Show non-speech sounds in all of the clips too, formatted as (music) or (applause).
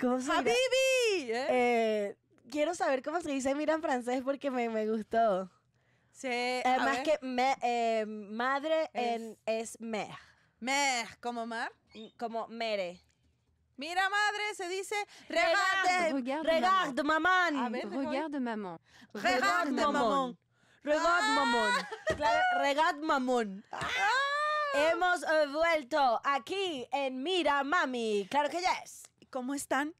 ¿Cómo ¡Ah, ¿Eh? Eh, quiero saber cómo se dice mira en francés porque me, me gustó. Sí. Además que me, eh, madre es. En, es mer. Mer, ¿como mar? Mm, como mere. Mira, madre, se dice regarde, regarde, regarde Regarde mamón. Regarde mamón. Regarde mamón. regarde ah. mamón. Ah. Hemos vuelto aquí en Mira Mami. Claro que ya es ¿Cómo están?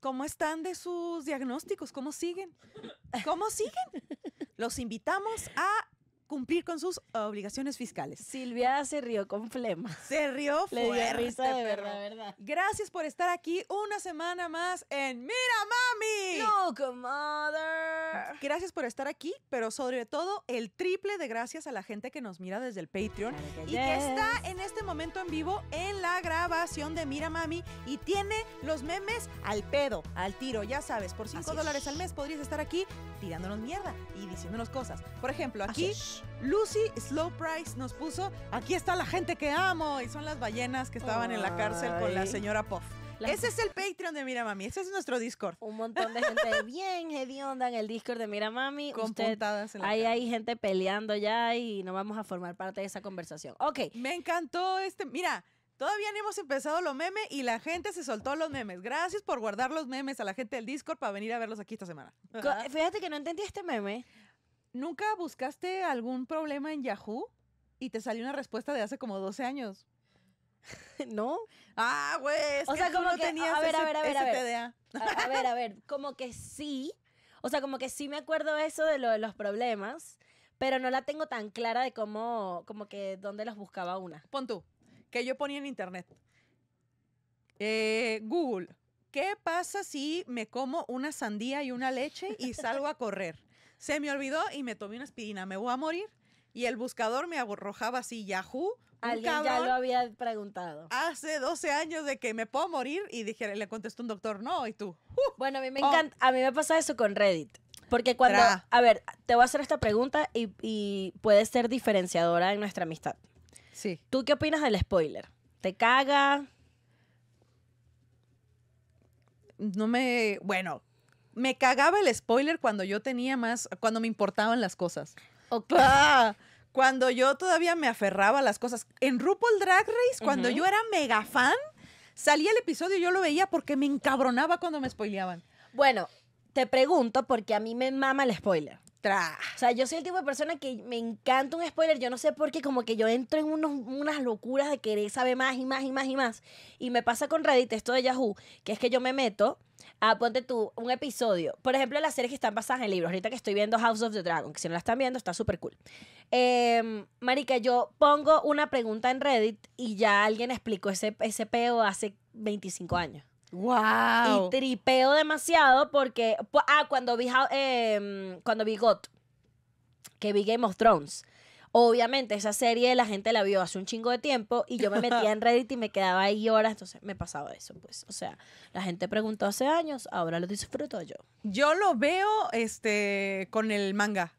¿Cómo están de sus diagnósticos? ¿Cómo siguen? ¿Cómo siguen? Los invitamos a cumplir con sus obligaciones fiscales. Silvia se rió con flema. Se rió fuerte. Le dio risa de verdad, Gracias por estar aquí una semana más en Mira Mami. Look, mother. Gracias por estar aquí, pero sobre todo el triple de gracias a la gente que nos mira desde el Patreon y que está en este momento en vivo en la grabación de Mira Mami y tiene los memes al pedo, al tiro, ya sabes, por 5 dólares al mes podrías estar aquí tirándonos mierda y diciéndonos cosas. Por ejemplo, aquí Lucy Slow Price nos puso, aquí está la gente que amo, y son las ballenas que estaban en la cárcel con la señora Puff. ese es el Patreon de Mira Mami, ese es nuestro Discord. Un montón de gente (laughs) bien hedionda en el Discord de Mira Mami. Con puntadas en la Ahí hay gente peleando ya y no vamos a formar parte de esa conversación. Ok. Me encantó este. Mira. Todavía no hemos empezado los memes y la gente se soltó los memes. Gracias por guardar los memes a la gente del Discord para venir a verlos aquí esta semana. Fíjate que no entendí este meme. ¿Nunca buscaste algún problema en Yahoo y te salió una respuesta de hace como 12 años? (laughs) ¿No? Ah, güey. O sea, como que a ver, a ver, a ver, a ver. A, ver, (laughs) a ver, como que sí. O sea, como que sí me acuerdo eso de de los problemas, pero no la tengo tan clara de cómo, como que dónde los buscaba una. Pon tú, que yo ponía en internet. Eh, Google, ¿qué pasa si me como una sandía y una leche y salgo a correr? Se me olvidó y me tomé una aspirina. Me voy a morir. Y el buscador me aborrojaba así, Yahoo. Alguien ya lo había preguntado. Hace 12 años de que me puedo morir y dije, le contestó un doctor, no, y tú. Uh, bueno, a mí me oh". encanta, a mí me pasa eso con Reddit. Porque cuando, a ver, te voy a hacer esta pregunta y, y puede ser diferenciadora en nuestra amistad. Sí. ¿Tú qué opinas del spoiler? ¿Te caga? No me, bueno, me cagaba el spoiler cuando yo tenía más, cuando me importaban las cosas. Okay. Ah, cuando yo todavía me aferraba a las cosas. En RuPaul Drag Race, cuando yo era mega fan, salía el episodio y yo lo veía porque me encabronaba cuando me spoileaban. Bueno, te pregunto porque a mí me mama el spoiler. O sea, yo soy el tipo de persona que me encanta un spoiler. Yo no sé por qué, como que yo entro en unas locuras de querer saber más y más y más y más. Y me pasa con Reddit, esto de Yahoo, que es que yo me meto a, ponte tú, un episodio. Por ejemplo, las series que están basadas en libros. Ahorita que estoy viendo House of the Dragon, que si no la están viendo, está súper cool. Eh, marica, yo pongo una pregunta en Reddit y ya alguien explicó ese, ese peo hace 25 años. Wow. Y tripeo demasiado porque. Ah, cuando vi, eh, cuando vi que vi Game of Thrones. Obviamente, esa serie la gente la vio hace un chingo de tiempo y yo me metía en (laughs) Reddit y me quedaba ahí horas, entonces me pasaba eso, pues. O sea, la gente preguntó hace años, ahora lo disfruto yo. Yo lo veo este, con el manga.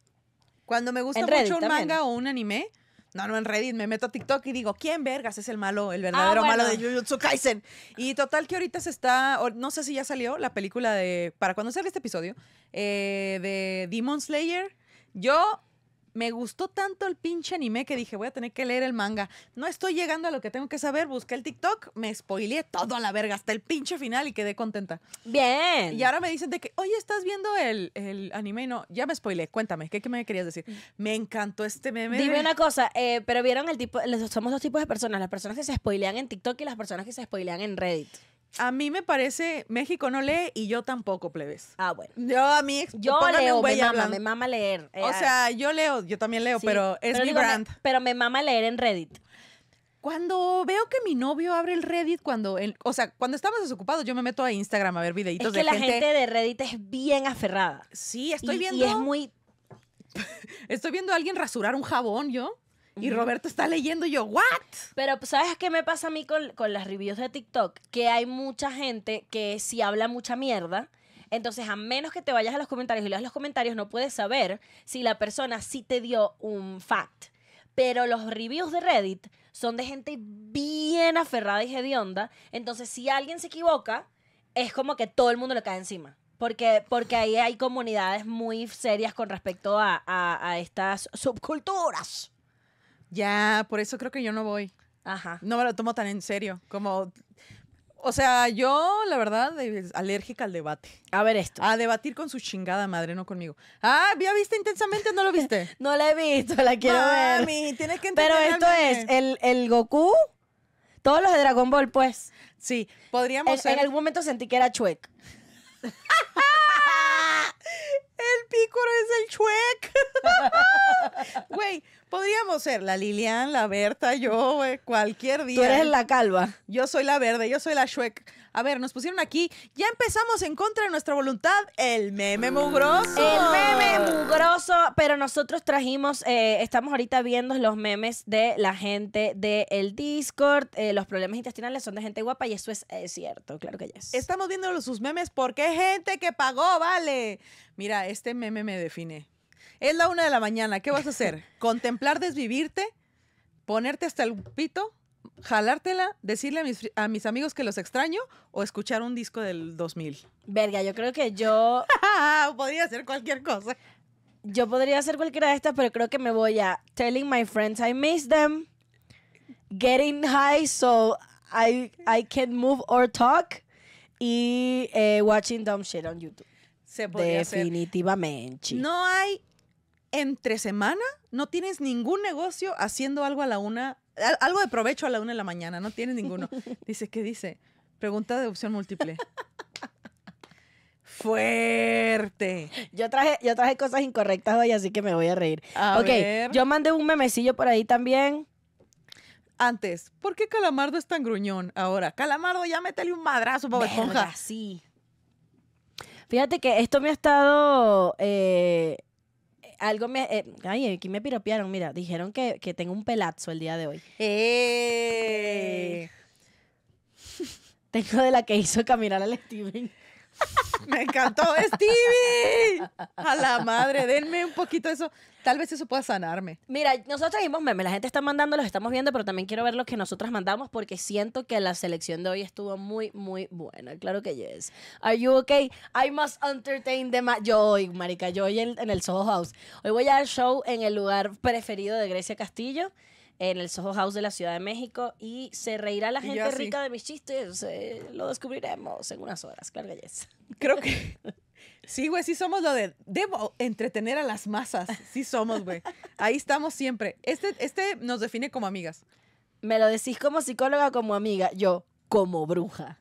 Cuando me gusta mucho un manga o un anime, no, no, en Reddit me meto a TikTok y digo, ¿quién vergas es el malo, el ah, verdadero malo de Jujutsu Kaisen? Y total que ahorita se está, no sé si ya salió la película de, para cuando salga este episodio, eh, de Demon Slayer. Yo me gustó tanto el pinche anime que dije, voy a tener que leer el manga. No estoy llegando a lo que tengo que saber. Busqué el TikTok, me spoileé todo a la verga, hasta el pinche final y quedé contenta. Bien. Y ahora me dicen de que, oye, estás viendo el, anime y no, ya me spoileé. Cuéntame, ¿qué, me querías decir? Me encantó este meme. Dime una cosa, eh, pero vieron el tipo, somos dos tipos de personas, las personas que se spoilean en TikTok y las personas que se spoilean en Reddit. A mí me parece, México no lee y yo tampoco, plebes. Ah, bueno. Yo a mí, yo leo, me mama, me mama leer. Eh, o sea, yo leo, yo también leo, pero es pero mi brand. pero me mama leer en Reddit. Cuando veo que mi novio abre el Reddit, cuando, el, o sea, cuando estamos desocupados, yo me meto a Instagram a ver videitos es que la gente. de Reddit es bien aferrada. Sí, estoy viendo. Y es muy. (laughs) estoy viendo a alguien rasurar un jabón, yo. Y Roberto está leyendo y yo, ¿what? Pero pues, ¿sabes qué me pasa a mí con, las reviews de TikTok? Que hay mucha gente que si habla mucha mierda, entonces, a menos que te vayas a los comentarios y leas los comentarios, no puedes saber si la persona sí te dio un fact. Pero los reviews de Reddit son de gente bien aferrada y hedionda. Entonces, si alguien se equivoca, es como que todo el mundo le cae encima. Porque, porque ahí hay comunidades muy serias con respecto a estas subculturas. Ya, por eso creo que yo no voy. Ajá. No me lo tomo tan en serio. Como. O sea, yo, la verdad, alérgica al debate. A ver esto. A debatir con su chingada madre, no conmigo. Ah, ¿ya viste intensamente o no lo viste? (laughs) no la he visto, la quiero Mami, ver. tienes que Pero esto es el, Goku, todos los de Dragon Ball, pues. Sí, podríamos. En, ser... en algún momento sentí que era Chuek (laughs) El pícoro es el chuec. (laughs) Güey, podríamos ser la Lilian, la Berta, yo, cualquier día. Tú eres la calva. Yo soy la verde, yo soy la chuec. A ver, nos pusieron aquí, ya empezamos en contra de nuestra voluntad, el meme mugroso. El meme mugroso, pero nosotros trajimos, eh, estamos ahorita viendo los memes de la gente del el Discord. Eh, los problemas intestinales son de gente guapa y eso es, eh, cierto, claro que ya es. Estamos viendo sus memes porque gente que pagó, vale. Mira, este meme me define. Es la una de la mañana, ¿qué vas a hacer? (laughs) ¿Contemplar desvivirte? ¿Ponerte hasta el pito? jalártela, decirle a mis, amigos que los extraño o escuchar un disco del 2000. Verga, yo creo que yo... (laughs) Podría hacer cualquier cosa. Yo podría hacer cualquiera de estas, pero creo que me voy a Telling My Friends I Miss Them, Getting High So I, Can't Move or Talk y eh, Watching Dumb Shit on YouTube. Se Definitivamente. No hay entre semana, no tienes ningún negocio haciendo algo a la una algo de provecho a la una de la mañana, no tiene ninguno. (laughs) Dice, ¿qué dice? Pregunta de opción múltiple. (laughs) Fuerte. Yo traje, yo traje cosas incorrectas hoy, así que me voy a reír. ok, yo mandé un memecillo por ahí también. Antes, ¿por qué Calamardo es tan gruñón? Ahora, Calamardo, ya métele un madrazo, pobre Sí. Fíjate que esto me ha estado eh, algo me. Eh, ay, aquí me piropearon. Mira, dijeron que, que, tengo un pelazo el día de hoy. Eh. (laughs) Tengo de la que hizo caminar al Steven. (laughs) Me encantó, Stevie. A la madre, denme un poquito de eso. Tal vez eso pueda sanarme. Mira, nosotros seguimos memes, la gente está mandando, los estamos viendo, pero también quiero ver lo que nosotras mandamos porque siento que la selección de hoy estuvo muy, muy buena. Claro que yes. Are you okay? I must entertain them. Yo hoy, marica, yo hoy en, en el Soho House. Hoy voy a dar show en el lugar preferido de Grecia Castillo en el Soho House de la Ciudad de México y se reirá la gente rica de mis chistes. lo descubriremos en unas horas, claro que Creo que (laughs) sí, güey, sí somos lo de debo entretener a las masas. Sí somos, güey. Ahí estamos siempre. Este, este nos define como amigas. Me lo decís como psicóloga, como amiga, yo como bruja.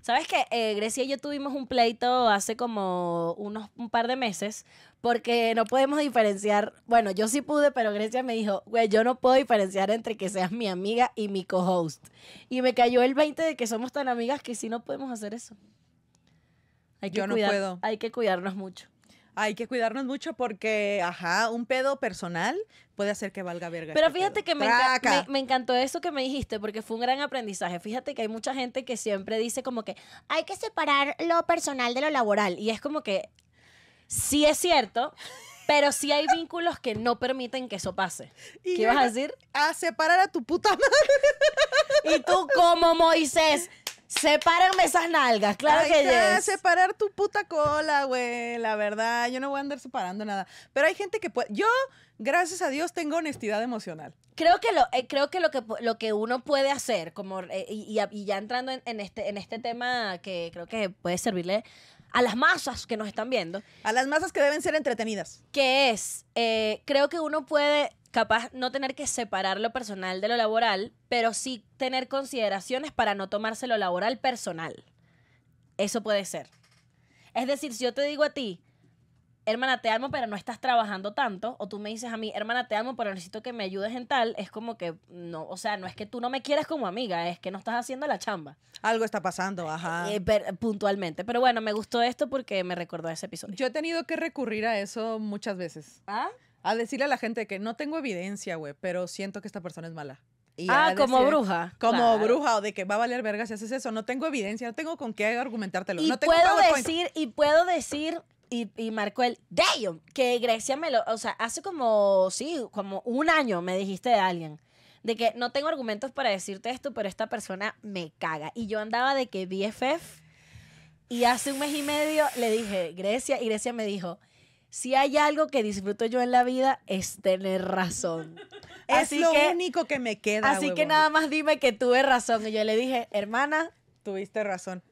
¿Sabes qué? Eh, Grecia y yo tuvimos un pleito hace como unos un par de meses porque no podemos diferenciar. Bueno, yo sí pude, pero Grecia me dijo, güey, yo no puedo diferenciar entre que seas mi amiga y mi co-host. Y me cayó el 20 de que somos tan amigas que sí no podemos hacer eso. yo no puedo. Hay que cuidarnos mucho. Hay que cuidarnos mucho porque, ajá, un pedo personal puede hacer que valga verga. Este pero fíjate que me, encantó eso que me dijiste porque fue un gran aprendizaje. Fíjate que hay mucha gente que siempre dice como que hay que separar lo personal de lo laboral y es como que Sí es cierto, pero sí hay vínculos que no permiten que eso pase. ¿Qué vas a decir? A separar a tu puta madre. Y tú como Moisés, sepárenme esas nalgas, claro que ya. Separar tu puta cola, güey, la verdad. Yo no voy a andar separando nada. Pero hay gente que puede... Yo, gracias a Dios, tengo honestidad emocional. Creo que lo, eh, creo que, lo que lo que uno puede hacer, como, eh, y, ya entrando este, en este tema que creo que puede servirle a las masas que nos están viendo. A las masas que deben ser entretenidas. Que es, eh, creo que uno puede capaz no tener que separar lo personal de lo laboral, pero sí tener consideraciones para no tomarse lo laboral personal. Eso puede ser. Es decir, si yo te digo a ti, hermana, te amo, pero no estás trabajando tanto, o tú me dices a mí, hermana, te amo, pero necesito que me ayudes en tal, es como que, no, o sea, no es que tú no me quieras como amiga, es que no estás haciendo la chamba. Algo está pasando, ajá. Eh, puntualmente. Pero bueno, me gustó esto porque me recordó ese episodio. Yo he tenido que recurrir a eso muchas veces. ¿Ah? A decirle a la gente que no tengo evidencia, güey, pero siento que esta persona es mala. Y ah, como bruja. Como bruja, o de que va a valer verga si haces eso. No tengo evidencia, no tengo con qué argumentártelo. Y no tengo puedo decir, y puedo decir y, marcó el damn, que Grecia me lo, o sea, hace como, sí, como un año me dijiste de alguien, de que no tengo argumentos para decirte esto, pero esta persona me caga. Y yo andaba de que BFF y hace un mes y medio le dije, Grecia, y Grecia me dijo, si hay algo que disfruto yo en la vida es tener razón. es lo único que me queda. Así que nada más dime que tuve razón. Y yo le dije, hermana, tuviste razón.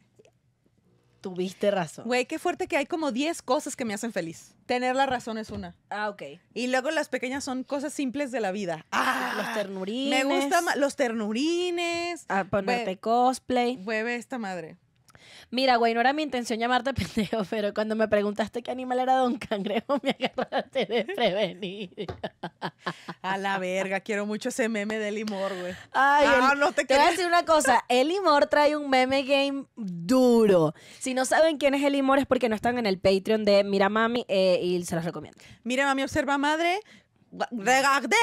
Tuviste razón. Güey, qué fuerte que hay como 10 cosas que me hacen feliz. Tener la razón es una. Ah, ok. Y luego las pequeñas son cosas simples de la vida. Ah, los ternurines. Me gustan los ternurines. A ponerte cosplay. Hueve esta madre. Mira, güey, no era mi intención llamarte (laughs) pendejo, pero cuando me preguntaste qué animal era Don Cangrejo, (laughs) me agarraste de prevenir. A la verga, quiero mucho ese meme de Elimor, güey. Ay, no te, te voy a decir una cosa. Elimor trae un meme game duro. Si no saben quién es Elimor, es porque no están en el Patreon de Mira Mami eh, y se los recomiendo. Mira Mami Observa Madre. Regardez,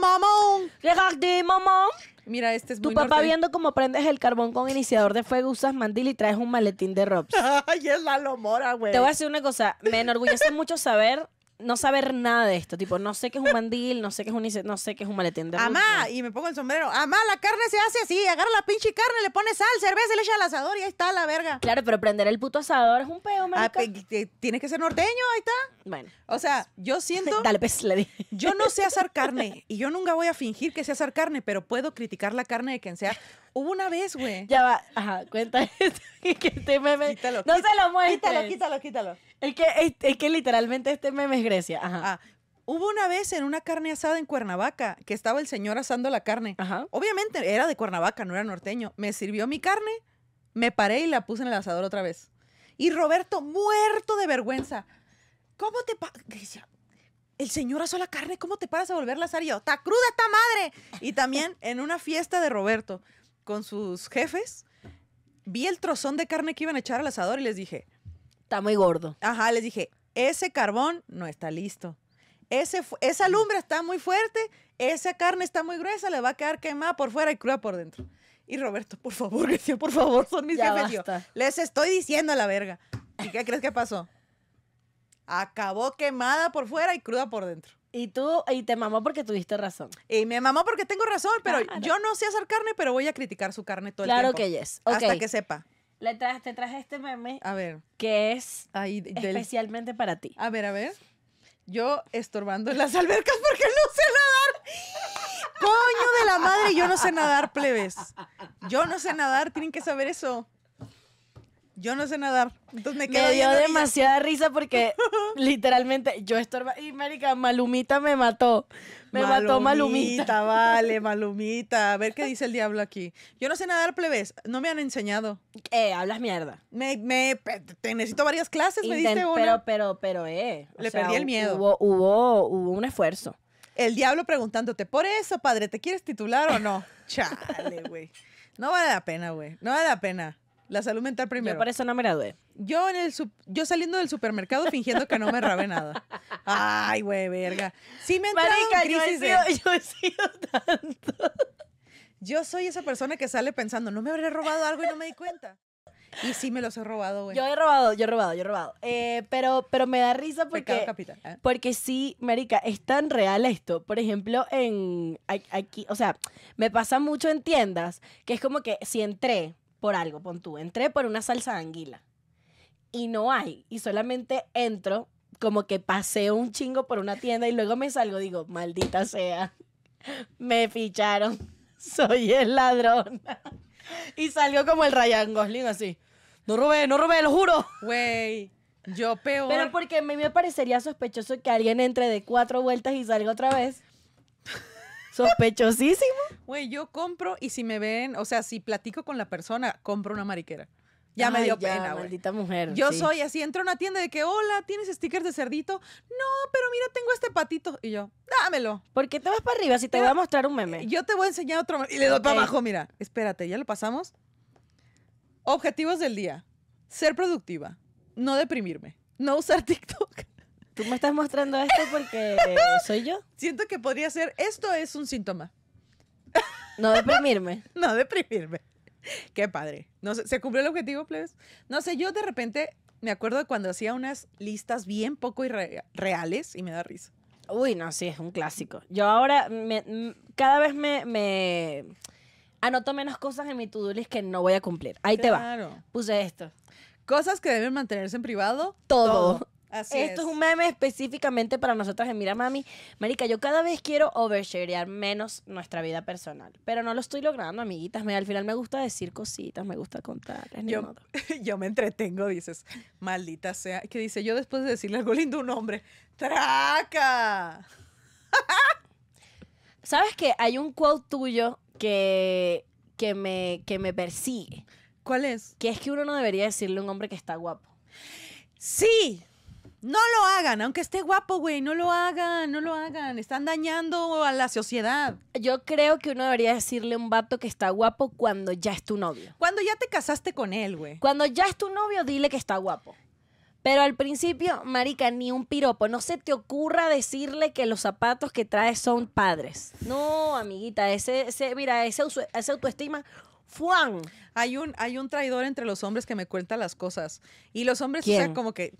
mamón. Regardez, mamón. Mira, este es tu papá viendo cómo prendes el carbón con iniciador de fuego, usas mandil y traes un maletín de (laughs) rops. Ay, es la lomora, güey. Te voy a decir una cosa, me enorgullece mucho saber no saber nada de esto. Tipo, no sé qué es un mandil, no sé qué es un, no sé qué es un maletín de Amá, y me pongo el sombrero. Amá, la carne se hace así. Agarra la pinche carne, le pone sal, cerveza, le echa al asador y ahí está la verga. Claro, pero prender el puto asador es un peo, ah, marica. Tienes que ser norteño, ahí está. Bueno. O sea, yo siento... tal (laughs) vez pues, le Yo no sé hacer carne y yo nunca voy a fingir que sé hacer carne, pero puedo criticar la carne de quien sea. Hubo una vez, güey. Ya va, ajá, cuenta (laughs) esto. Que este meme. Quítalo, no se lo muestres. Quítalo, quítalo, quítalo. Es que, que literalmente este meme es Grecia. Ajá. Ah, hubo una vez en una carne asada en Cuernavaca que estaba el señor asando la carne. Ajá. Obviamente era de Cuernavaca, no era norteño. Me sirvió mi carne, me paré y la puse en el asador otra vez. Y Roberto, muerto de vergüenza. ¿Cómo te pa el señor asó la carne, ¿cómo te paras a volverla a asar? yo, ¡está cruda esta madre! Y también en una fiesta de Roberto con sus jefes, vi el trozón de carne que iban a echar al asador y les dije, Está muy gordo. ajá, les dije, ese carbón no está listo. Ese, esa lumbre está muy fuerte, esa carne está muy gruesa, le va a quedar quemada por fuera y cruda por dentro. Y Roberto, por favor, (laughs) por favor, son mis jefes. les estoy diciendo a la verga. ¿Y qué crees que pasó? Acabó quemada por fuera y cruda por dentro. Y tú, y te mamó porque tuviste razón. Y eh, me mamó porque tengo razón, pero yo no sé hacer carne, pero voy a criticar su carne todo claro el tiempo. Claro que yes. Okay. Hasta que sepa. te traje este meme. A ver. Que es especialmente para ti. A ver, a ver. Yo estorbando en las albercas porque no sé nadar. Coño de la madre, yo no sé nadar, plebes. Yo no sé nadar, tienen que saber eso. Yo no sé nadar. Entonces me dio demasiada risa porque (laughs) literalmente yo estorba. Y Marica, Malumita me mató. Me mató Malumita. Vale, (laughs) Malumita. A ver qué dice el diablo aquí. Yo no sé nadar, plebes. No me han enseñado. Eh, hablas mierda. te necesito varias clases, me diste una. Pero, pero, pero, eh. Le perdí el miedo. Hubo, hubo, hubo un esfuerzo. El diablo preguntándote, por eso, padre, ¿te quieres titular o no? (laughs) Chale, güey. No vale la pena, güey. No vale la pena. La salud mental primero. Yo por eso no me la Yo, en el yo saliendo del supermercado fingiendo que no me rabé nada. Ay, güey, verga. Sí me entró crisis yo, yo soy esa persona que sale pensando, no me habré robado algo y no me di cuenta. Y sí me los he robado, güey. Yo he robado, yo he robado, yo he robado. Eh, pero, pero me da risa porque... ¿eh? Porque sí, marica, es tan real esto. Por ejemplo, en... Aquí, o sea, me pasa mucho en tiendas que es como que si entré, por algo, pon tú, entré por una salsa de anguila y no hay, y solamente entro como que paseo un chingo por una tienda y luego me salgo, digo, maldita sea, me ficharon, (laughs) soy el ladrón. Y salgo como el Ryan Gosling así. No robé, no robé, lo juro. Güey, yo peor. Pero porque a mí me parecería sospechoso que alguien entre de cuatro vueltas y salga otra vez. Sospechosísimo. Güey, yo compro y si me ven, o sea, si platico con la persona, compro una mariquera. Ya me dio pena, güey. Maldita mujer. Yo soy así, entro a una tienda de que, hola, ¿tienes stickers de cerdito? No, pero mira, tengo este patito. Y yo, dámelo. porque qué te vas para arriba si te voy a mostrar un meme? Eh, yo te voy a enseñar otro Y le doy para abajo, mira. Espérate, ¿ya lo pasamos? Objetivos del día. Ser productiva. No deprimirme. No usar (laughs) TikTok tú me estás mostrando esto porque soy yo. Siento que podría ser, esto es un síntoma. No deprimirme. (laughs) no deprimirme. Qué padre. No ¿Se cumplió el objetivo, please. No sé, yo de repente me acuerdo cuando hacía unas listas bien poco reales y me da risa. Uy, no, sí, es un clásico. Yo ahora cada vez me, me, anoto menos cosas en mi to-do list que no voy a cumplir. Ahí te va. Puse esto. Cosas que deben mantenerse en privado. Todo. todo. Esto es. un meme específicamente para nosotras en Mira Mami. Marica, yo cada vez quiero oversharear menos nuestra vida personal. Pero no lo estoy logrando, amiguitas. Me, al final me gusta decir cositas, me gusta contar. (laughs) Yo, me entretengo, dices. Maldita sea. Que dice, yo después de decirle algo lindo a un hombre, ¡traca! (laughs) ¿Sabes que Hay un quote tuyo que, que, me, que me persigue. ¿Cuál es? Que es que uno no debería decirle a un hombre que está guapo. Sí, no lo hagan, aunque esté guapo, güey, no lo hagan, no lo hagan. Están dañando a la sociedad. Yo creo que uno debería decirle a un vato que está guapo cuando ya es tu novio. Cuando ya te casaste con él, güey. Cuando ya es tu novio, dile que está guapo. Pero al principio, marica, ni un piropo. No se te ocurra decirle que los zapatos que traes son padres. No, amiguita, ese, mira, ese, autoestima Fuan. Hay un, hay un traidor entre los hombres que me cuenta las cosas. Y los hombres, como que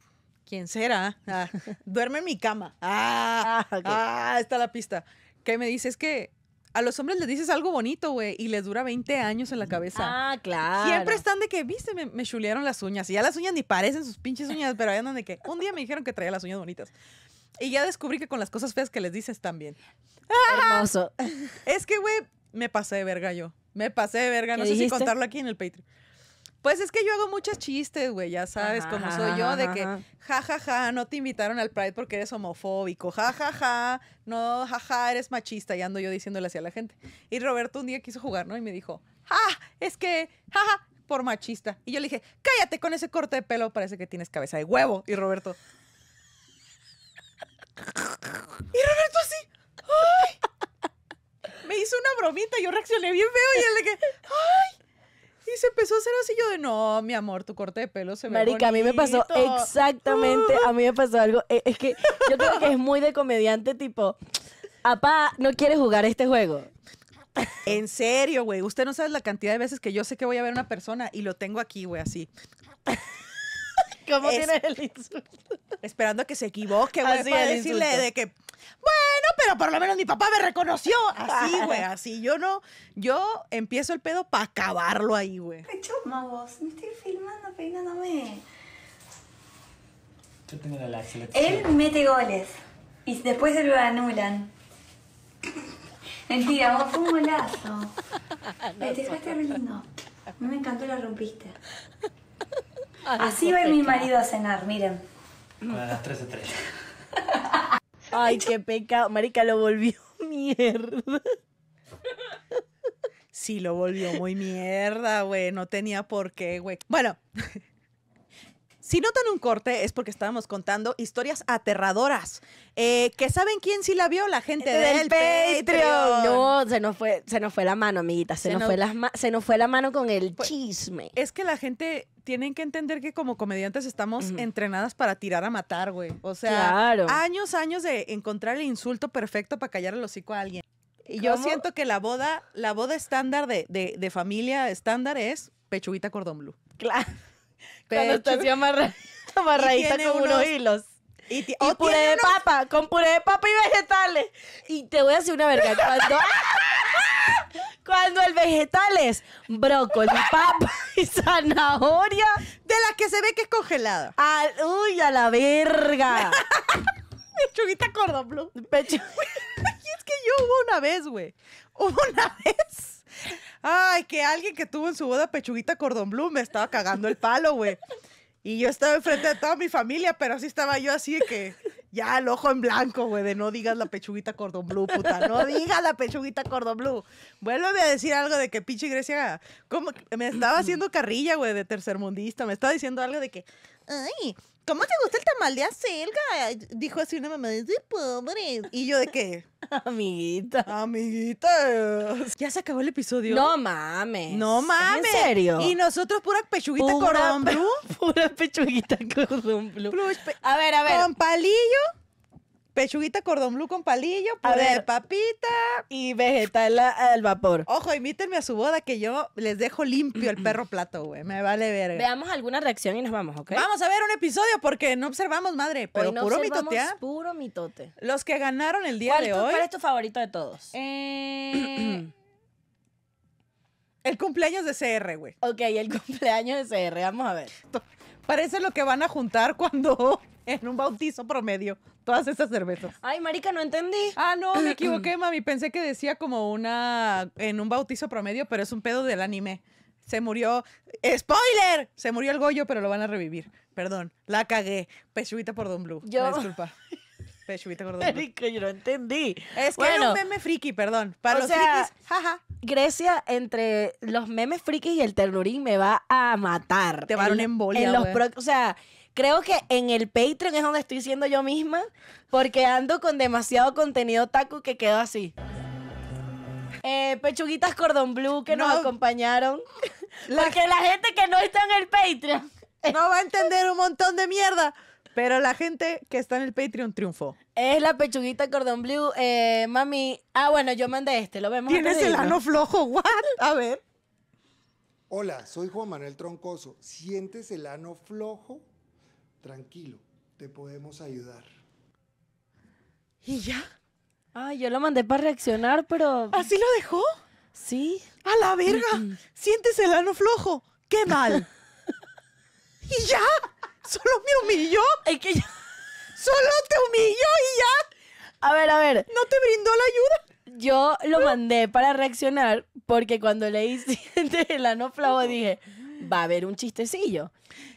¿Quién será? Ah, (laughs) duerme en mi cama. Ah, ah, ah está la pista. Que me dices que a los hombres les dices algo bonito, güey, y les dura 20 años en la cabeza. Ah, claro. Siempre están de que, viste, me, me chulearon las uñas. Y ya las uñas ni parecen sus pinches uñas, pero ahí andan de que un día me dijeron que traía las uñas bonitas. Y ya descubrí que con las cosas feas que les dices también. Hermoso. Es que, güey, me pasé de verga yo. Me pasé de verga. No sé si contarlo aquí en el Patreon. Pues es que yo hago muchas chistes, güey, ya sabes cómo soy yo, de que, jajaja ja, ja, no te invitaron al Pride porque eres homofóbico, jajaja ja, ja, no, ja, eres machista, y ando yo diciéndole así a la gente. Y Roberto un día quiso jugar, ¿no? Y me dijo, ja, es que, jaja por machista. Y yo le dije, cállate con ese corte de pelo, parece que tienes cabeza de huevo. Y Roberto, (laughs) y Roberto así, ¡ay! Me hizo una bromita, yo reaccioné bien feo y él de que, ¡ay! Y se empezó a hacer así yo de, no, mi amor, tu corte de pelo se ve Marica, a mí me pasó exactamente, a mí me pasó algo, e, es que yo creo que es muy de comediante tipo, apá, no quiere jugar este juego. En serio, güey, usted no sabe la cantidad de veces que yo sé que voy a ver a una persona y lo tengo aquí, güey, así. ¿Cómo el insulto? Esperando a que se equivoque, güey, para decirle de que bueno, pero por lo menos mi papá me reconoció. Así, (laughs) güey, así. Yo no, yo empiezo el pedo para acabarlo ahí, güey. ¿Qué chuma vos? Me estoy filmando peinándome. Yo tengo la, Él mete goles y después se lo anulan. Mentira, vos fue un golazo. no, (laughs) te dejaste re lindo. Me encantó, lo rompiste. Así va mi marido a cenar, miren. A las tres 3. (laughs) Ay, qué peca. Marica lo volvió (laughs) mierda. Sí, lo volvió muy mierda, güey. No tenía por qué, güey. Bueno, (laughs) si notan un corte es porque estábamos contando historias aterradoras. Eh, que saben quién sí la vio, la gente del, del se nos fue, se nos fue la mano, amiguita. Se, nos, fue se nos fue la mano con el pues, chisme. Es que la gente tienen que entender que como comediantes estamos entrenadas para tirar a matar, güey. O sea, años, años de encontrar el insulto perfecto para callar el hocico a alguien. Y yo siento que la boda, la boda estándar de, de, familia estándar es pechuguita cordón blue. Claro. (laughs) Cuando estás así (laughs) amarradita con unos hilos. Y, oh, puré de papa, con puré de papa y vegetales. Y te voy a hacer una verga. Cuando, (laughs) cuando el vegetal es brócoli, papa (laughs) y zanahoria. De la que se ve que es congelada. uy, a la verga. Pechuguita (laughs) cordón es que yo hubo una vez, güey. Hubo una vez. Ay, que alguien que tuvo en su boda pechuguita cordón blue me estaba cagando el palo, güey. Y yo estaba enfrente de toda mi familia, pero así estaba yo así que ya el ojo en blanco, güey, de no digas la pechuguita cordón puta, no digas la pechuguita cordón blue. a decir algo de que pinche Grecia, como me estaba haciendo carrilla, güey, de tercermundista, me estaba diciendo algo de que, ay, ¿Cómo te gusta el tamal de acelga? Dijo así una mamá de pobre. ¿Y yo de qué? Amiguita. Amiguita. Ya se acabó el episodio. No mames. No mames. ¿En serio? Y nosotros pura pechuguita con (laughs) Pura pechuguita con A ver, a ver. Con palillo pechuguita cordón blue con palillo, puré de papita. Y vegetal al vapor. Ojo, invítenme a su boda que yo les dejo limpio el perro plato, güey. Me vale verga. Veamos alguna reacción y nos vamos, ¿ok? Vamos a ver un episodio porque no observamos, madre, pero no puro mitote Puro mitote. Los que ganaron el día de hoy. ¿Cuál es tu favorito de todos? Eh, (clears throat) el cumpleaños de CR, güey. Ok, el (laughs) cumpleaños de CR, vamos a ver. Parece lo que van a juntar cuando (laughs) en un bautizo promedio todas esas cervezas. Ay, marica, no entendí. Ah, no, me (clears throat) equivoqué, mami. Pensé que decía como una en un bautizo promedio, pero es un pedo del anime. Se murió. ¡Spoiler! Se murió el Goyo, pero lo van a revivir. Perdón, la cagué. Pechuita por Don Blue. Yo. disculpa. (laughs) Es que yo lo entendí. Es que era un meme friki, perdón. Para los sea, frikis, Grecia, entre los memes frikis y el ternurín me va a matar. Te va a dar o sea, creo que en el Patreon es donde estoy siendo yo misma, porque ando con demasiado contenido taco que quedó así. Eh, pechuguitas Cordon Blue que nos acompañaron. Porque la gente que no está en el Patreon no va a entender un montón de mierda. Pero la gente que está en el Patreon triunfó. Es la pechuguita cordón blue. Eh, mami. Ah, bueno, yo mandé este, lo vemos. Tienes el ano flojo, (laughs) what? A ver. Hola, soy Juan Manuel Troncoso. ¿Sientes el ano flojo? Tranquilo, te podemos ayudar. ¿Y ya? Ay, yo lo mandé para reaccionar, pero. ¿Así lo dejó? Sí. ¡A la verga! Mm, mm. ¿Sientes el ano flojo? ¡Qué mal! (laughs) ¿Y ya? Solo me humilló. Es que Solo te humilló y ya. A ver, a ver. No te brindó la ayuda. Yo lo mandé para reaccionar porque cuando leí (laughs) el ano flojo dije, va a haber un chistecillo.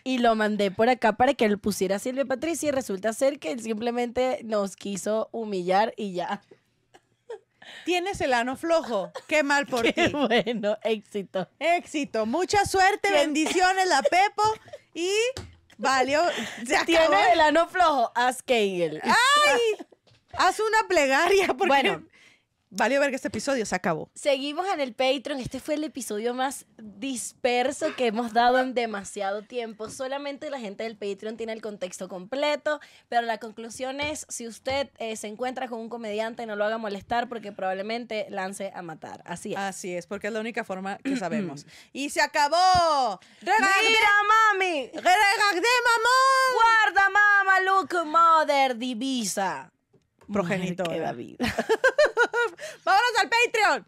Y lo mandé por acá para que él pusiera Silvia Patricia y resulta ser que él simplemente nos quiso humillar y ya. Tienes el ano flojo. Qué mal por (laughs) ti. Bueno, éxito. Éxito. Mucha suerte, bendiciones, a Pepo. Y Valió. Se Tiene el ano flojo. Haz Kegel. ¡Ay! Haz una plegaria. Porque... Bueno, valió ver que este episodio se acabó. Seguimos en el Patreon. Este fue el episodio más disperso que hemos dado en demasiado tiempo. Solamente la gente del Patreon tiene el contexto completo, pero la conclusión es, si usted eh, se encuentra con un comediante, no lo haga molestar porque probablemente lance a matar. Así es. Así es, porque es la única forma que (clears throat) sabemos. ¡Y se acabó! ¡Mira, mami! de mamón! ¡Guarda, mamá, look, mother, divisa! Progenitor Mujer que vida. (laughs) ¡Vámonos al Patreon!